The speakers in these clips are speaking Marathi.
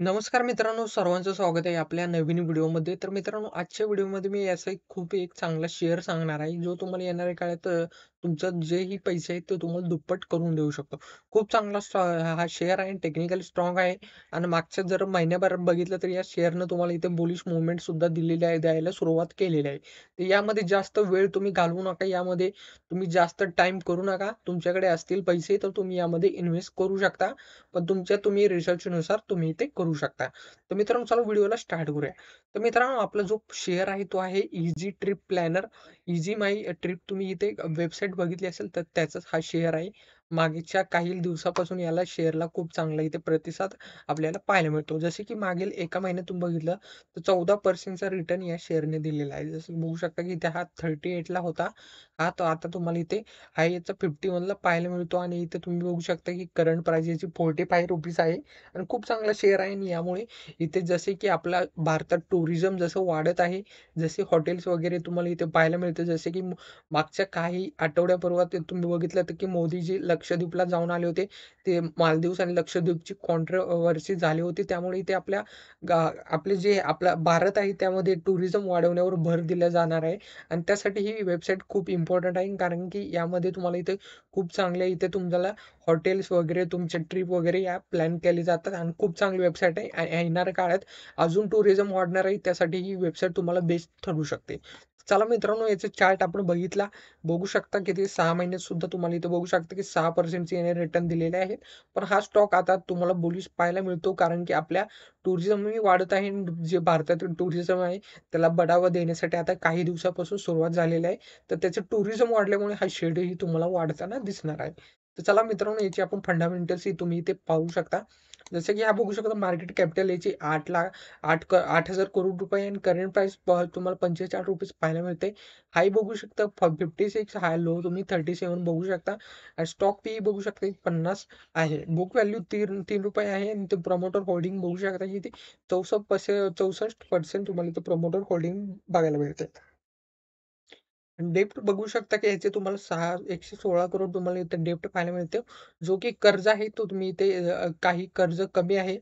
नमस्कार मित्रांनो, सर्वांचं स्वागत आहे आपल्या नवीन व्हिडिओमध्ये. तर मित्रांनो, आजच्या व्हिडिओमध्ये मी याचा एक खूप एक चांगला शेअर सांगणार आहे, जो तुम्हाला येणाऱ्या काळात तुमचं जेही पैसे आहेत ते तुम्हाला दुप्पट करून देऊ शकतो खूप चांगला हा शेअर आहे टेक्निकल स्ट्रॉंग आहे आणि मागच्या जर महिन्याभर बघितलं तर या शेअरनं तुम्हाला इथे बुलिश मुवमेंट सुद्धा दिलेली आहे द्यायला सुरुवात केलेली आहे तर यामध्ये जास्त वेळ तुम्ही घालवू नका यामध्ये तुम्ही जास्त टाइम करू नका तुमच्याकडे असतील पैसे तर तुम्ही यामध्ये इन्व्हेस्ट करू शकता पण तुमच्या तुम्ही रिसर्चनुसार तुम्ही ते करू शकता तर मित्रांनो चला व्हिडिओला स्टार्ट करूया तर मित्रांनो आपला जो शेअर आहे तो आहे easy trip planner easy my trip तुम्ही इथे वेबसाईट बघितली असेल तर त्याचाच हा शेअर आहे मागच्या काही दिवसापासून याला शेअरला खूप चांगला इथे प्रतिसाद आपल्याला पाहायला मिळतो जसे की मागील एका महिन्यात तुम्ही बघितलं तर चौदा पर्सेंटचा रिटर्न या शेअरने दिलेला आहे जसं बघू शकता की इथे हा थर्टी एटला होता हा तो आता तुम्हाला इथे हाय याचा फिफ्टी वनला पाहायला मिळतो आणि इथे तुम्ही बघू शकता की करंट प्राइस याची फोर्टी फाय रुपीज आहे आणि खूप चांगला शेअर आहे आणि यामुळे इथे जसे की आपला भारतात टुरिझम जसं वाढत आहे जसे हॉटेल्स वगैरे तुम्हाला इथे पाहायला मिळतं जसे की मागच्या काही आठवड्यापूर्वी तुम्ही बघितलं तर की मोदीजी लक्षद्वीपला जाऊन आले होते ते मालदीव्स आणि लक्षद्वीपची कॉन्ट्रवर्सी झाली होती त्यामुळे इथे आपल्या आपले जे आपला भारत आहे त्यामध्ये टुरिझम वाढवण्यावर भर दिला जाणार आहे आणि त्यासाठी ही वेबसाईट खूप इम्पॉर्टंट आहे कारण की यामध्ये तुम्हाला इथे खूप चांगले इथे तुम्हाला हॉटेल्स वगैरे तुमचे ट्रिप वगैरे या प्लॅन केले जातात आणि खूप चांगली वेबसाईट आहे आणि येणाऱ्या काळात अजून टुरिझम वाढणार आहे त्यासाठी ही वेबसाईट तुम्हाला बेस्ट ठरू शकते चला मित्रांनो याचे चार्ट आपण बघितला बघू शकता किती सहा महिन्यात सुद्धा तुम्हाला इथे बघू शकता की सहा पर्सेंटचे याने रिटर्न दिलेले आहेत पण हा स्टॉक आता तुम्हाला बुलिश पाहायला मिळतो कारण की आपल्या टुरिझम वाढत आहे जे भारतातील टुरिझम आहे त्याला बढावा देण्यासाठी आता काही दिवसापासून सुरुवात झालेली आहे तर त्याचे टुरिझम वाढल्यामुळे हा ही तुम्हाला वाढताना दिसणार आहे तर चला मित्रांनो याची आपण फंडामेंटल्स ही तुम्ही इथे पाहू शकता जसं की हा बघू शकता मार्केट कॅपिटल याची आठ लाख आठ आठ हजार करोड रुपये आणि करंट प्राइस तुम्हाला पंचेचाळीस रुपीज पाहायला मिळते हाय बघू शकता फिफ्टी सिक्स हाय लो तुम्ही थर्टी सेवन बघू शकता स्टॉक पी बघू शकता पन्नास आहे बुक व्हॅल्यू तीन तीन रुपये आहे आणि ते प्रमोटर होल्डिंग बघू शकता की चौसष्ट चौसष्ट पर्सेंट तुम्हाला प्रमोटर होल्डिंग बघायला मिळते डेप्ट बघू शकता की ह्याचे तुम्हाला सहा एकशे सोळा करोड तुम्हाला इथे डेप्ट पाहायला मिळते जो की कर्ज आहे तो तुम्ही इथे काही कर्ज कमी आहे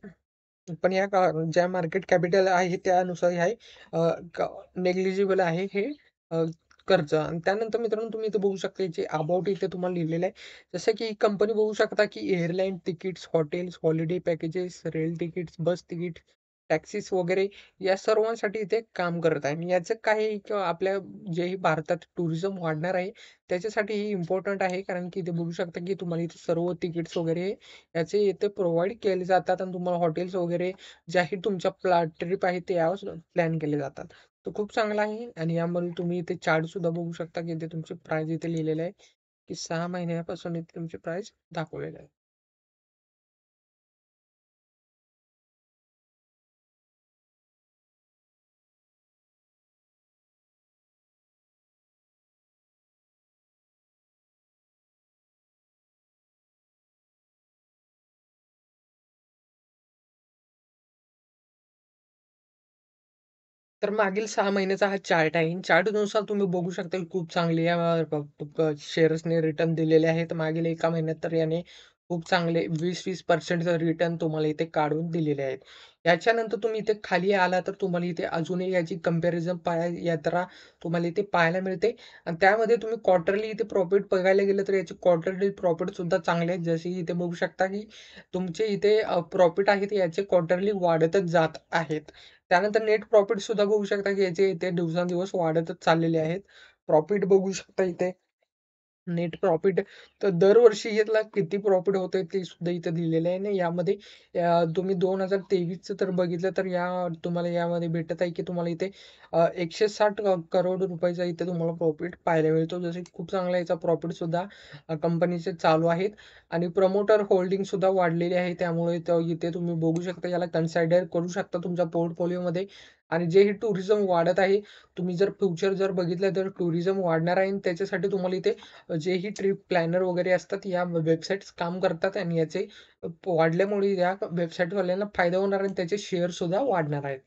पण या ज्या मार्केट कॅपिटल आहे त्यानुसार आहे नेग्लिजिबल आहे हे कर्ज आणि त्यानंतर मित्रांनो तुम्ही इथे बघू शकता जे अबाउट इथे तुम्हाला लिहिलेलं आहे जसं की कंपनी बघू शकता की airline tickets hotels holiday packages rail tickets bus ticket taxis वगैरे या सर्वांसाठी इथे काम करत आहे आणि याचं काही किंवा आपल्या जे ही भारतात टुरिझम वाढणार आहे त्याच्यासाठी ही इम्पॉर्टंट आहे कारण की इथे बघू शकता की तुम्हाला इथे सर्व तिकीट्स वगैरे याचे इथे प्रोव्हाइड केले जातात आणि तुम्हाला हॉटेल्स वगैरे ज्याही तुमच्या प्ला ट्रिप आहे ते यावर प्लॅन केले जातात तर खूप चांगला आहे आणि यामध्ये तुम्ही इथे सुद्धा बघू शकता की इथे तुमचे प्राईज इथे लिहिलेले आहे की सहा महिन्यापासून इथे तुमचे प्राईज दाखवलेले आहे तर मागील सहा महिन्याचा हा चार्ट आहे चार्टनुसार तुम्ही बघू शकता खूप चांगले या शेअर्सने रिटर्न दिलेले आहेत मागील एका महिन्यात तर याने खूप चांगले वीस वीस पर्सेंट रिटर्न तुम्हाला इथे काढून दिलेले आहेत याच्यानंतर तुम्ही इथे खाली आला तर तुम्हाला इथे अजूनही याची कम्पॅरिझन पाहाय यात्रा तुम्हाला इथे पाहायला मिळते आणि त्यामध्ये तुम्ही क्वार्टरली इथे प्रॉफिट बघायला गेलं तर याचे क्वार्टरली सुद्धा चांगले आहेत जसे इथे बघू शकता की तुमचे इथे प्रॉफिट आहेत याचे क्वार्टरली वाढतच जात आहेत त्यानंतर नेट प्रॉफिट सुद्धा बघू शकता की याचे इथे दिवसांदिवस वाढतच चाललेले आहेत प्रॉफिट बघू शकता इथे नेट प्रॉफिट तर दरवर्षी यातला किती प्रॉफिट आहे ते सुद्धा इथे दिलेलं आहे आणि यामध्ये तुम्ही दोन हजार तेवीसचं तर बघितलं तर या तुम्हाला यामध्ये भेटत आहे की तुम्हाला इथे एकशे साठ करोड रुपयाचा इथे तुम्हाला प्रॉफिट पाहायला मिळतो जसे खूप चांगला याचा प्रॉफिट सुद्धा कंपनीचे चालू आहेत आणि प्रमोटर होल्डिंग सुद्धा वाढलेली आहे त्यामुळे इथे तुम्ही बघू शकता याला कन्सिडर करू शकता तुमच्या पोर्टफोलिओमध्ये आणि जे हे टुरिझम वाढत आहे तुम्ही जर फ्युचर जर बघितलं तर टुरिझम वाढणार आहे आणि त्याच्यासाठी तुम्हाला इथे जे ही ट्रिप प्लॅनर वगैरे असतात या वेबसाईट्स काम करतात आणि याचे वाढल्यामुळे या वेबसाईटवाल्यांना फायदा होणार आणि त्याचे शेअर सुद्धा वाढणार आहेत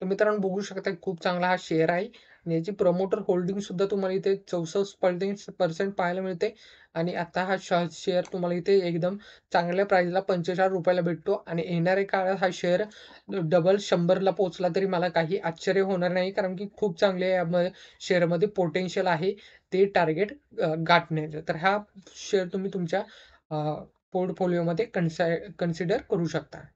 तर मित्रांनो बघू शकता खूप चांगला हा शेअर आहे आणि याची प्रमोटर होल्डिंग सुद्धा तुम्हाला इथे चौसष्ट पर्सेंट पाहायला मिळते आणि आता हा श शेअर तुम्हाला इथे एकदम चांगल्या प्राईजला पंचेचाळीस रुपयाला भेटतो आणि येणाऱ्या काळात हा शेअर डबल शंभरला पोचला तरी मला काही आश्चर्य होणार नाही कारण की खूप चांगले यामध्ये शेअरमध्ये पोटेन्शियल आहे ते टार्गेट गाठण्याचं तर हा शेअर तुम्ही तुमच्या पोर्टफोलिओमध्ये कन्सा कन्सिडर करू शकता